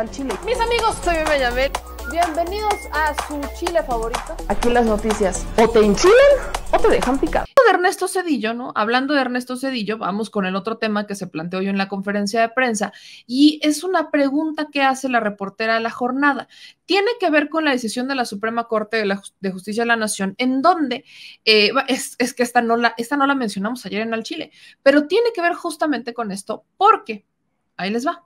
al chile. Mis amigos, soy Benjamín. Bienvenidos a su chile favorito. Aquí las noticias. O te enchilan o te dejan picar. De Ernesto Cedillo, ¿no? Hablando de Ernesto Cedillo, vamos con el otro tema que se planteó hoy en la conferencia de prensa y es una pregunta que hace la reportera de la jornada. Tiene que ver con la decisión de la Suprema Corte de, Justicia de la Nación, en donde eh, es, que esta no, la, no la mencionamos ayer en el Chile, pero tiene que ver justamente con esto porque, ahí les va.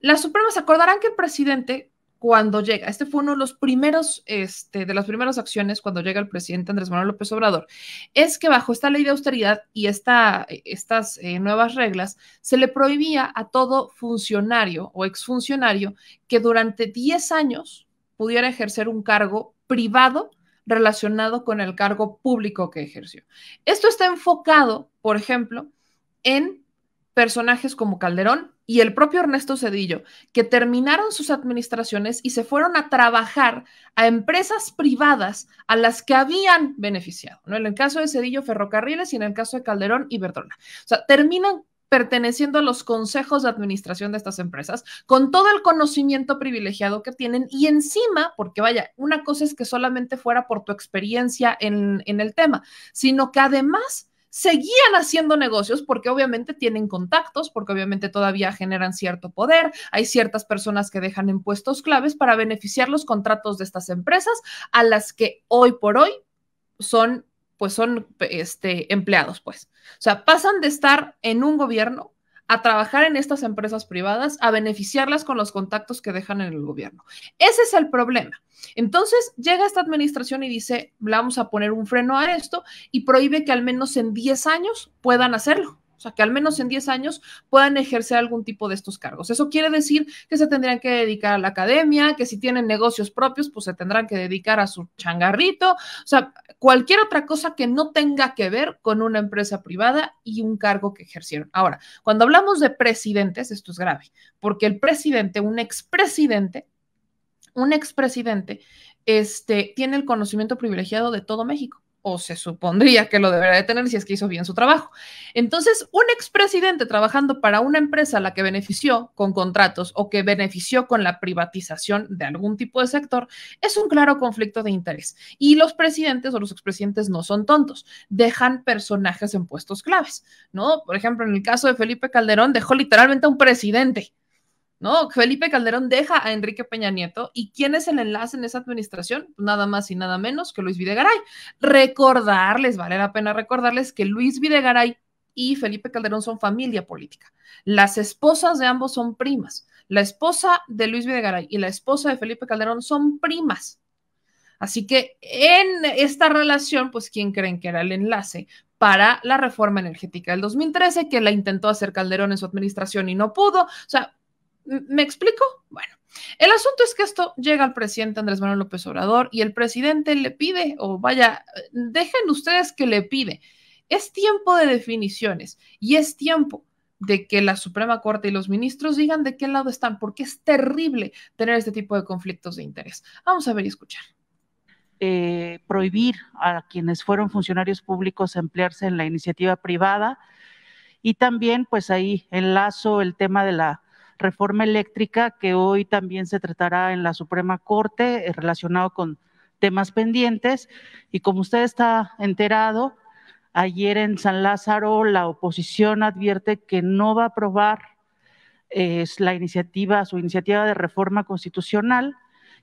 Las Supremas acordarán que el presidente, cuando llega, este fue uno de los primeros, este, de las primeras acciones cuando llega el presidente Andrés Manuel López Obrador, es que bajo esta ley de austeridad y estas eh, nuevas reglas, se le prohibía a todo funcionario o exfuncionario que durante 10 años pudiera ejercer un cargo privado relacionado con el cargo público que ejerció. Esto está enfocado, por ejemplo, en personajes como Calderón y el propio Ernesto Cedillo, que terminaron sus administraciones y se fueron a trabajar a empresas privadas a las que habían beneficiado. ¿no? En el caso de Cedillo, Ferrocarriles y en el caso de Calderón, y Verdona. O sea, terminan perteneciendo a los consejos de administración de estas empresas, con todo el conocimiento privilegiado que tienen y encima, porque vaya, una cosa es que solamente fuera por tu experiencia en, en el tema, sino que además seguían haciendo negocios porque obviamente tienen contactos, porque obviamente todavía generan cierto poder, hay ciertas personas que dejan impuestos puestos claves para beneficiar los contratos de estas empresas a las que hoy por hoy son pues son este, empleados, pues. O sea, pasan de estar en un gobierno a trabajar en estas empresas privadas, a beneficiarlas con los contactos que dejan en el gobierno. Ese es el problema. Entonces llega esta administración y dice, vamos a poner un freno a esto y prohíbe que al menos en 10 años puedan hacerlo. O sea, que al menos en 10 años puedan ejercer algún tipo de estos cargos. Eso quiere decir que se tendrían que dedicar a la academia, que si tienen negocios propios, pues se tendrán que dedicar a su changarrito. O sea, cualquier otra cosa que no tenga que ver con una empresa privada y un cargo que ejercieron. Ahora, cuando hablamos de presidentes, esto es grave, porque el presidente, un expresidente, un expresidente, este, tiene el conocimiento privilegiado de todo México o se supondría que lo debería de tener si es que hizo bien su trabajo. Entonces, un expresidente trabajando para una empresa a la que benefició con contratos o que benefició con la privatización de algún tipo de sector es un claro conflicto de interés. Y los presidentes o los expresidentes no son tontos, dejan personajes en puestos claves, ¿no? Por ejemplo, en el caso de Felipe Calderón, dejó literalmente a un presidente ¿no? Felipe Calderón deja a Enrique Peña Nieto y ¿quién es el enlace en esa administración? Pues nada más y nada menos que Luis Videgaray. Recordarles, vale la pena recordarles que Luis Videgaray y Felipe Calderón son familia política. Las esposas de ambos son primas. La esposa de Luis Videgaray y la esposa de Felipe Calderón son primas. Así que en esta relación, pues, ¿quién creen que era el enlace? para la reforma energética del 2013, que la intentó hacer Calderón en su administración y no pudo. O sea, ¿Me explico? Bueno, el asunto es que esto llega al presidente Andrés Manuel López Obrador y el presidente le pide, o vaya, dejen ustedes que le pide. Es tiempo de definiciones y es tiempo de que la Suprema Corte y los ministros digan de qué lado están, porque es terrible tener este tipo de conflictos de interés. Vamos a ver y escuchar. Eh, prohibir a quienes fueron funcionarios públicos emplearse en la iniciativa privada y también pues ahí enlazo el tema de la reforma eléctrica que hoy también se tratará en la Suprema Corte eh, relacionado con temas pendientes. Y como usted está enterado, ayer en San Lázaro la oposición advierte que no va a aprobar eh, la iniciativa, su iniciativa de reforma constitucional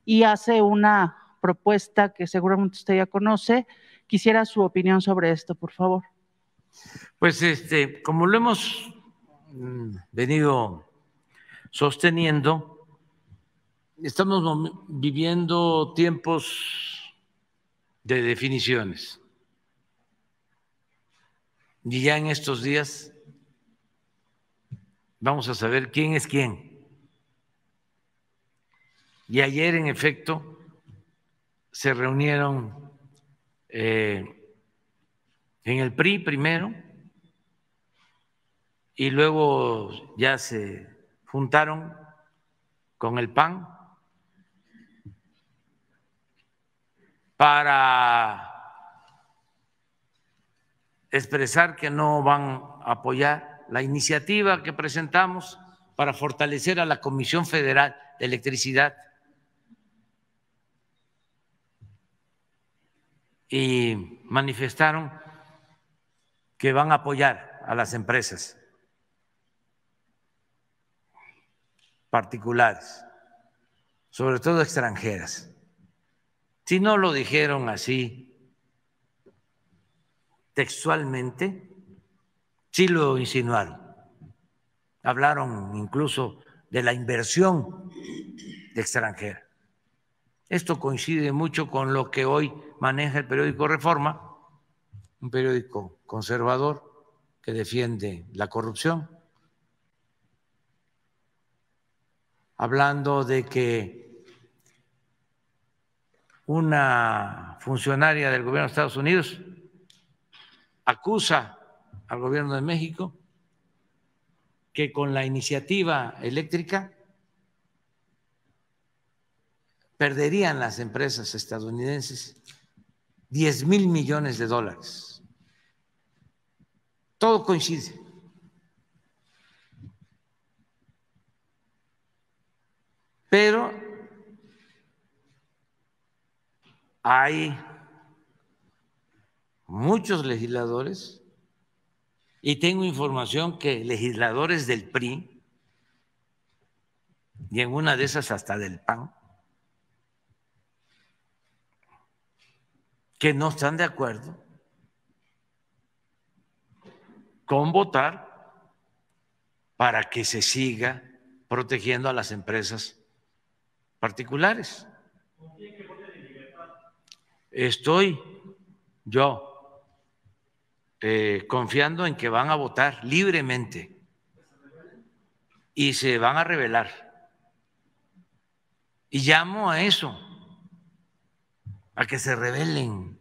y hace una propuesta que seguramente usted ya conoce. Quisiera su opinión sobre esto, por favor. Pues este, como lo hemos mm, venido sosteniendo. Estamos viviendo tiempos de definiciones. Y ya en estos días vamos a saber quién es quién. Y ayer, en efecto, se reunieron eh, en el PRI primero y luego ya se juntaron con el PAN para expresar que no van a apoyar la iniciativa que presentamos para fortalecer a la Comisión Federal de Electricidad. Y manifestaron que van a apoyar a las empresas particulares, sobre todo extranjeras. Si no lo dijeron así textualmente, sí lo insinuaron. Hablaron incluso de la inversión extranjera. Esto coincide mucho con lo que hoy maneja el periódico Reforma, un periódico conservador que defiende la corrupción hablando de que una funcionaria del gobierno de Estados Unidos acusa al gobierno de México que con la iniciativa eléctrica perderían las empresas estadounidenses 10 mil millones de dólares. Todo coincide. Pero hay muchos legisladores, y tengo información que legisladores del PRI, y en una de esas hasta del PAN, que no están de acuerdo con votar para que se siga protegiendo a las empresas particulares. Estoy yo eh, confiando en que van a votar libremente y se van a revelar. Y llamo a eso, a que se rebelen,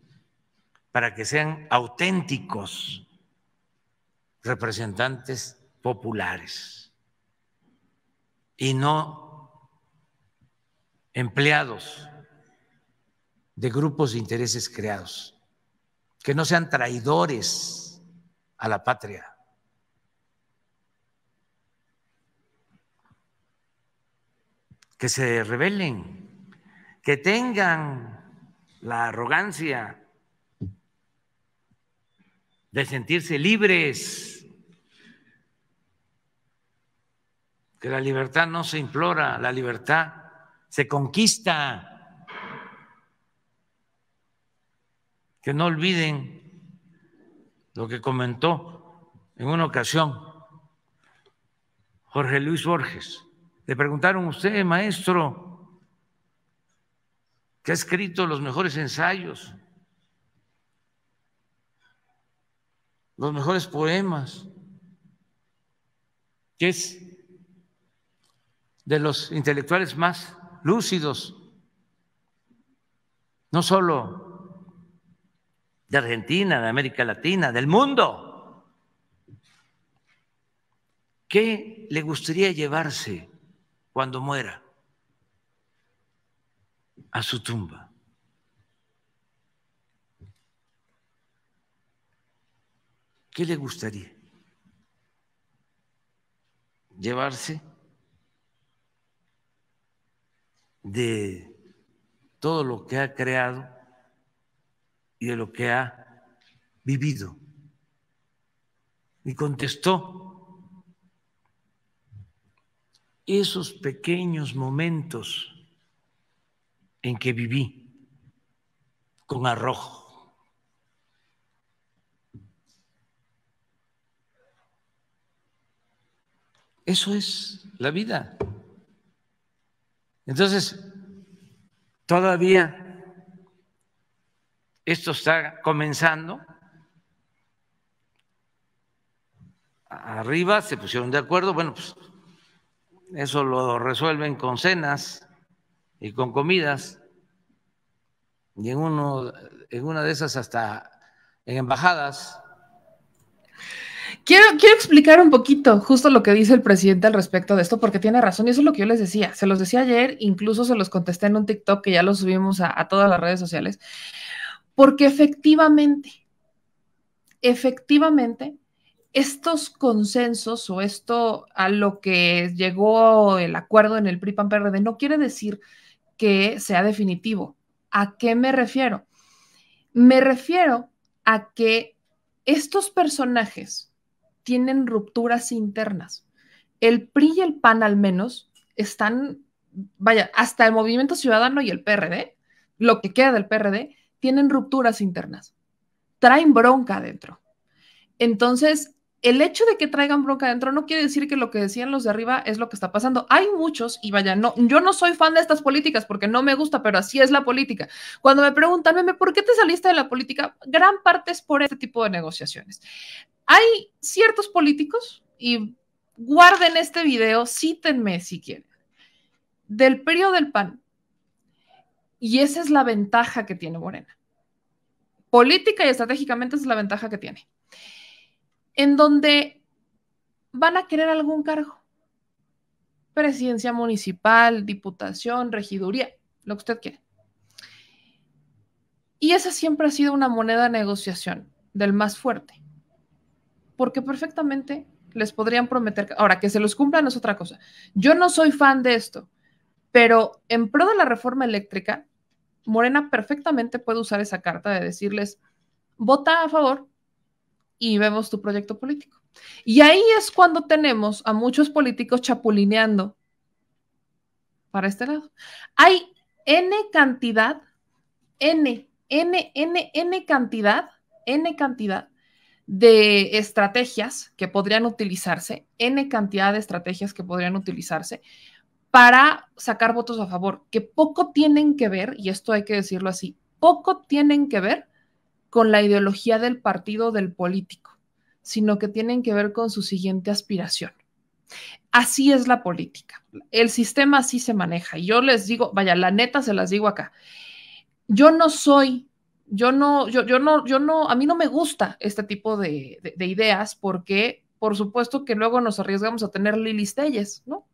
para que sean auténticos representantes populares y no empleados de grupos de intereses creados, que no sean traidores a la patria. Que se rebelen, que tengan la arrogancia de sentirse libres, que la libertad no se implora, la libertad se conquista. Que no olviden lo que comentó en una ocasión Jorge Luis Borges. Le preguntaron, usted, maestro, que ha escrito los mejores ensayos, los mejores poemas, que es de los intelectuales más lúcidos, no solo de Argentina, de América Latina, del mundo. ¿Qué le gustaría llevarse cuando muera a su tumba? ¿Qué le gustaría llevarse? de todo lo que ha creado y de lo que ha vivido. Y contestó, esos pequeños momentos en que viví con arrojo. Eso es la vida. Entonces, todavía esto está comenzando. Arriba se pusieron de acuerdo, bueno, pues eso lo resuelven con cenas y con comidas. Y en, uno, en una de esas hasta en embajadas Quiero, explicar un poquito justo lo que dice el presidente al respecto de esto, porque tiene razón, y eso es lo que yo les decía. Se los decía ayer, incluso se los contesté en un TikTok que ya lo subimos a, todas las redes sociales, porque efectivamente, efectivamente, estos consensos o esto a lo que llegó el acuerdo en el PRI-PAN-PRD no quiere decir que sea definitivo. ¿A qué me refiero? Me refiero a que estos personajes tienen rupturas internas. El PRI y el PAN al menos están, vaya, hasta el Movimiento Ciudadano y el PRD, lo que queda del PRD, tienen rupturas internas, traen bronca adentro. Entonces, el hecho de que traigan bronca adentro no quiere decir que lo que decían los de arriba es lo que está pasando. Hay muchos, y vaya, no, yo no soy fan de estas políticas porque no me gusta, pero así es la política. Cuando me preguntan, ¿por qué te saliste de la política? Gran parte es por este tipo de negociaciones. Hay ciertos políticos, y guarden este video, cítenme si quieren, del periodo del PAN. Y esa es la ventaja que tiene Morena. Política y estratégicamente es la ventaja que tiene. En donde van a querer algún cargo. Presidencia municipal, diputación, regiduría, lo que usted quiera. Y esa siempre ha sido una moneda de negociación del más fuerte porque perfectamente les podrían prometer, ahora que se los cumplan es otra cosa. Yo no soy fan de esto, pero en pro de la reforma eléctrica, Morena perfectamente puede usar esa carta de decirles, vota a favor y vemos tu proyecto político. Y ahí es cuando tenemos a muchos políticos chapulineando para este lado. Hay N cantidad, N, N, N, N cantidad, N cantidad de estrategias que podrían utilizarse, n cantidad de estrategias que podrían utilizarse para sacar votos a favor, que poco tienen que ver, y esto hay que decirlo así, poco tienen que ver con la ideología del partido del político, sino que tienen que ver con su siguiente aspiración. Así es la política. El sistema así se maneja. Y yo les digo, vaya, la neta se las digo acá. Yo no soy yo no, yo, yo no, yo no, a mí no me gusta este tipo de, ideas porque, por supuesto que luego nos arriesgamos a tener Lili Telles, ¿no?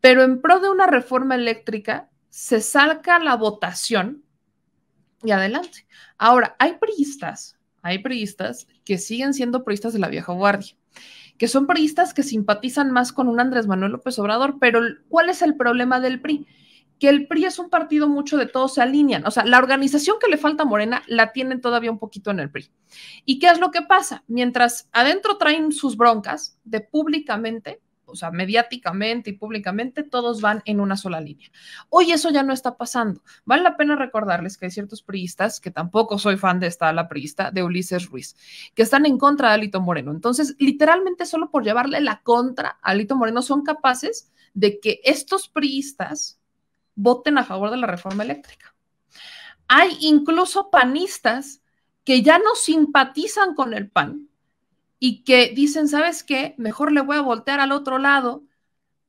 Pero en pro de una reforma eléctrica se salca la votación y adelante. Ahora, hay priistas, hay priistas que siguen siendo priistas de la vieja guardia, que son priistas que simpatizan más con un Andrés Manuel López Obrador, pero ¿cuál es el problema del PRI? que el PRI es un partido mucho de todos se alinean. O sea, la organización que le falta a Morena la tienen todavía un poquito en el PRI. ¿Y qué es lo que pasa? Mientras adentro traen sus broncas de públicamente, o sea, mediáticamente y públicamente, todos van en una sola línea. Hoy eso ya no está pasando. Vale la pena recordarles que hay ciertos priistas, que tampoco soy fan de esta la priista, de Ulises Ruiz, que están en contra de Alito Moreno. Entonces, literalmente solo por llevarle la contra a Alito Moreno son capaces de que estos priistas voten a favor de la reforma eléctrica. Hay incluso panistas que ya no simpatizan con el PAN y que dicen, ¿sabes qué? Mejor le voy a voltear al otro lado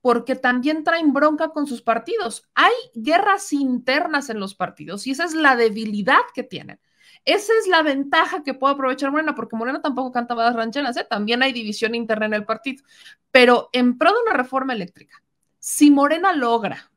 porque también traen bronca con sus partidos. Hay guerras internas en los partidos y esa es la debilidad que tienen. Esa es la ventaja que puede aprovechar Morena, porque Morena tampoco canta badas rancheras, ¿eh? también hay división interna en el partido. Pero en pro de una reforma eléctrica, si Morena logra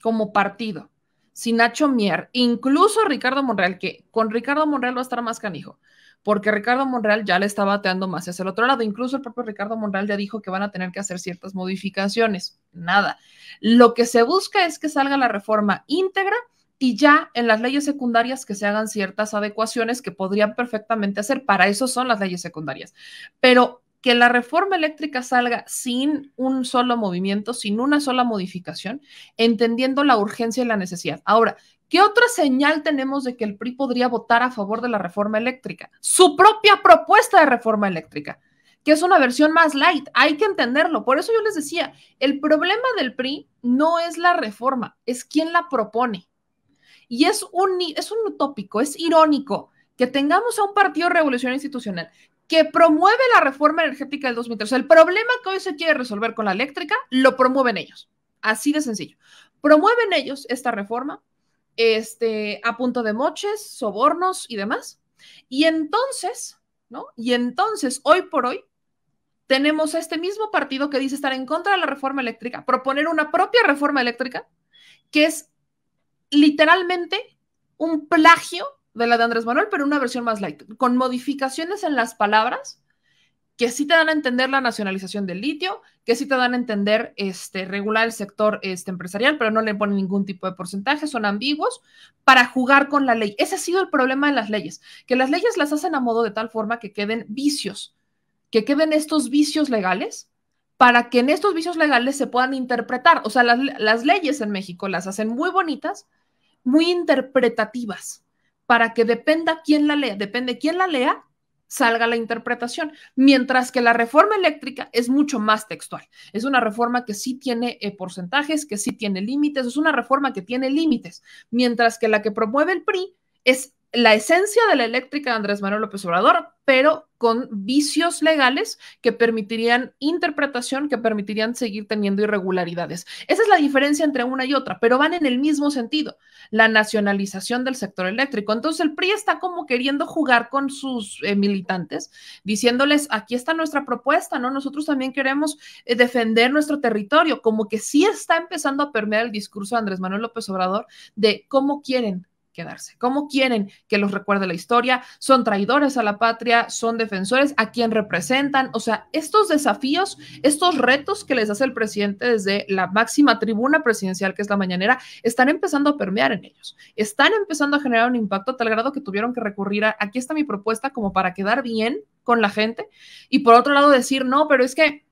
como partido, sin Nacho Mier, incluso Ricardo Monreal, que con Ricardo Monreal va a estar más canijo, porque Ricardo Monreal ya le está bateando más hacia el otro lado. Incluso el propio Ricardo Monreal ya dijo que van a tener que hacer ciertas modificaciones. Nada. Lo que se busca es que salga la reforma íntegra y ya en las leyes secundarias que se hagan ciertas adecuaciones que podrían perfectamente hacer. Para eso son las leyes secundarias. Pero que la reforma eléctrica salga sin un solo movimiento, sin una sola modificación, entendiendo la urgencia y la necesidad. Ahora, ¿qué otra señal tenemos de que el PRI podría votar a favor de la reforma eléctrica? Su propia propuesta de reforma eléctrica, que es una versión más light, hay que entenderlo. Por eso yo les decía, el problema del PRI no es la reforma, es quien la propone. Y es un, es un utópico, es irónico que tengamos a un partido revolución institucional que promueve la reforma energética del 2003. El problema que hoy se quiere resolver con la eléctrica lo promueven ellos. Así de sencillo. Promueven ellos esta reforma este, a punto de moches, sobornos y demás. Y entonces, ¿no? Y entonces, hoy por hoy, tenemos a este mismo partido que dice estar en contra de la reforma eléctrica, proponer una propia reforma eléctrica, que es literalmente un plagio de la de Andrés Manuel, pero una versión más light, con modificaciones en las palabras que sí te dan a entender la nacionalización del litio, que sí te dan a entender este, regular el sector este, empresarial, pero no le ponen ningún tipo de porcentaje, son ambiguos, para jugar con la ley. Ese ha sido el problema de las leyes, que las leyes las hacen a modo de tal forma que queden vicios, que queden estos vicios legales para que en estos vicios legales se puedan interpretar. O sea, las, las leyes en México las hacen muy bonitas, muy interpretativas para que dependa quién la lea, depende quién la lea, salga la interpretación, mientras que la reforma eléctrica es mucho más textual. Es una reforma que sí tiene eh, porcentajes, que sí tiene límites, es una reforma que tiene límites, mientras que la que promueve el PRI es la esencia de la eléctrica de Andrés Manuel López Obrador, pero con vicios legales que permitirían interpretación, que permitirían seguir teniendo irregularidades. Esa es la diferencia entre una y otra, pero van en el mismo sentido, la nacionalización del sector eléctrico. Entonces el PRI está como queriendo jugar con sus eh, militantes, diciéndoles, aquí está nuestra propuesta, ¿no? Nosotros también queremos eh, defender nuestro territorio, como que sí está empezando a permear el discurso de Andrés Manuel López Obrador de cómo quieren quedarse? ¿Cómo quieren que los recuerde la historia? ¿Son traidores a la patria? ¿Son defensores? ¿A quien representan? O sea, estos desafíos, estos retos que les hace el presidente desde la máxima tribuna presidencial, que es la mañanera, están empezando a permear en ellos. Están empezando a generar un impacto a tal grado que tuvieron que recurrir a, aquí está mi propuesta como para quedar bien con la gente y por otro lado decir, no, pero es que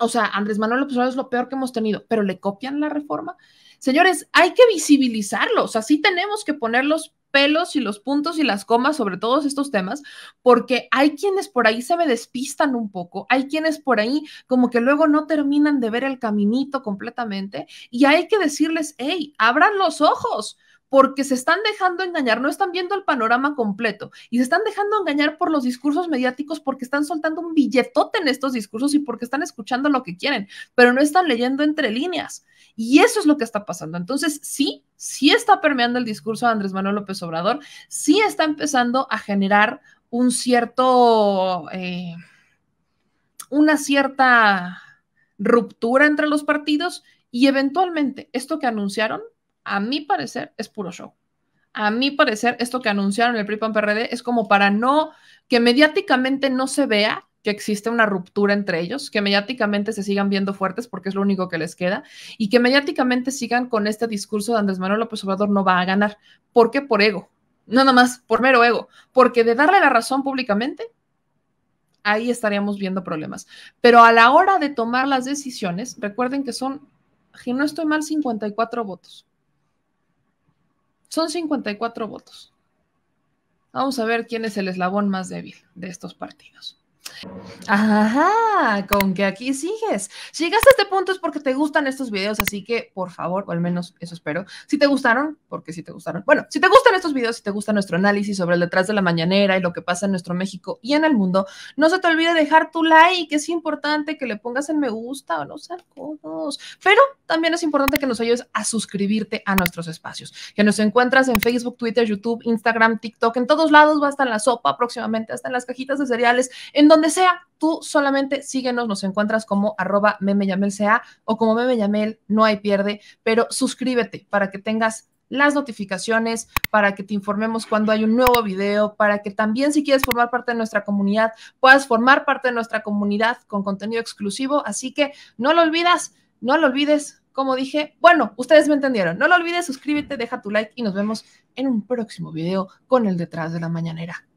o sea, Andrés Manuel López Obrador es lo peor que hemos tenido, pero le copian la reforma. Señores, hay que visibilizarlos, o sea, tenemos que poner los pelos y los puntos y las comas sobre todos estos temas, porque hay quienes por ahí se me despistan un poco, hay quienes por ahí como que luego no terminan de ver el caminito completamente y hay que decirles, hey, abran los ojos, porque se están dejando engañar, no están viendo el panorama completo y se están dejando engañar por los discursos mediáticos porque están soltando un billetote en estos discursos y porque están escuchando lo que quieren, pero no están leyendo entre líneas. Y eso es lo que está pasando. Entonces, sí, sí está permeando el discurso de Andrés Manuel López Obrador, sí está empezando a generar un cierto, eh, una cierta ruptura entre los partidos y eventualmente esto que anunciaron a mi parecer, es puro show. A mi parecer, esto que anunciaron el PRI-PAN-PRD es como para no, que mediáticamente no se vea que existe una ruptura entre ellos, que mediáticamente se sigan viendo fuertes porque es lo único que les queda y que mediáticamente sigan con este discurso de Andrés Manuel López Obrador no va a ganar. ¿Por qué? Por ego. nada más, por mero ego. Porque de darle la razón públicamente, ahí estaríamos viendo problemas. Pero a la hora de tomar las decisiones, recuerden que son, si no estoy mal, 54 votos. Son 54 votos. Vamos a ver quién es el eslabón más débil de estos partidos. Ajá, con que aquí sigues. Si llegaste a este punto es porque te gustan estos videos, así que por favor, o al menos eso espero, si te gustaron, porque si te gustaron, bueno, si te gustan estos videos, si te gusta nuestro análisis sobre el detrás de la mañanera y lo que pasa en nuestro México y en el mundo, no se te olvide dejar tu like, es importante que le pongas en me gusta o no sé, todos, pero también es importante que nos ayudes a suscribirte a nuestros espacios, que nos encuentras en Facebook, Twitter, YouTube, Instagram, TikTok, en todos lados va hasta en la sopa aproximadamente hasta en las cajitas de cereales, en donde donde sea, tú solamente síguenos, nos encuentras como arroba memeyamel.ca o como memeyamel, no hay pierde, pero suscríbete para que tengas las notificaciones, para que te informemos cuando hay un nuevo video, para que también si quieres formar parte de nuestra comunidad, puedas formar parte de nuestra comunidad con contenido exclusivo. Así que no lo olvidas, no lo olvides. Como dije, bueno, ustedes me entendieron. No lo olvides, suscríbete, deja tu like y nos vemos en un próximo video con el detrás de la mañanera.